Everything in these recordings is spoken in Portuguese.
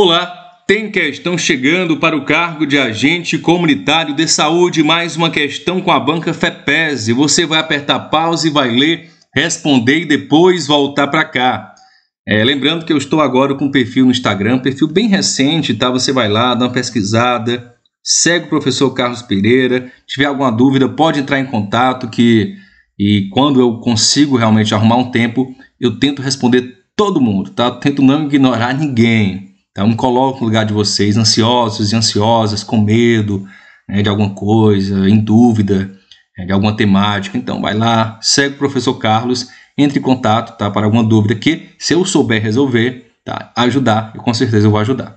Olá, tem questão chegando para o cargo de agente comunitário de saúde, mais uma questão com a banca FEPES. Você vai apertar pausa e vai ler, responder e depois voltar para cá. É, lembrando que eu estou agora com um perfil no Instagram, perfil bem recente, tá? Você vai lá, dá uma pesquisada, segue o professor Carlos Pereira. Se tiver alguma dúvida, pode entrar em contato que e quando eu consigo realmente arrumar um tempo, eu tento responder todo mundo, tá? tento não ignorar ninguém. Então, me coloco no lugar de vocês, ansiosos e ansiosas, com medo né, de alguma coisa, em dúvida né, de alguma temática. Então, vai lá, segue o professor Carlos, entre em contato tá, para alguma dúvida que, se eu souber resolver, tá, ajudar, eu com certeza eu vou ajudar.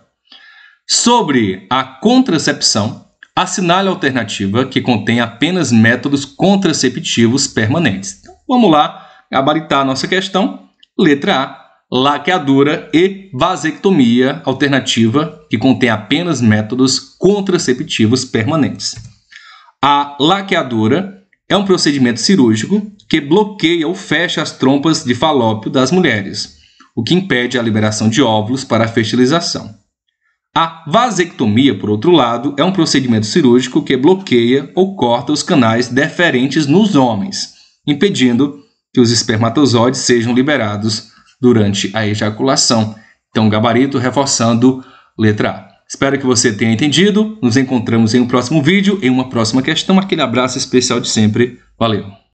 Sobre a contracepção, assinale a alternativa que contém apenas métodos contraceptivos permanentes. Então, vamos lá gabaritar a nossa questão. Letra A laqueadura e vasectomia alternativa, que contém apenas métodos contraceptivos permanentes. A laqueadura é um procedimento cirúrgico que bloqueia ou fecha as trompas de falópio das mulheres, o que impede a liberação de óvulos para a fertilização. A vasectomia, por outro lado, é um procedimento cirúrgico que bloqueia ou corta os canais deferentes nos homens, impedindo que os espermatozoides sejam liberados durante a ejaculação. Então, gabarito reforçando letra A. Espero que você tenha entendido. Nos encontramos em um próximo vídeo, em uma próxima questão. Aquele abraço especial de sempre. Valeu!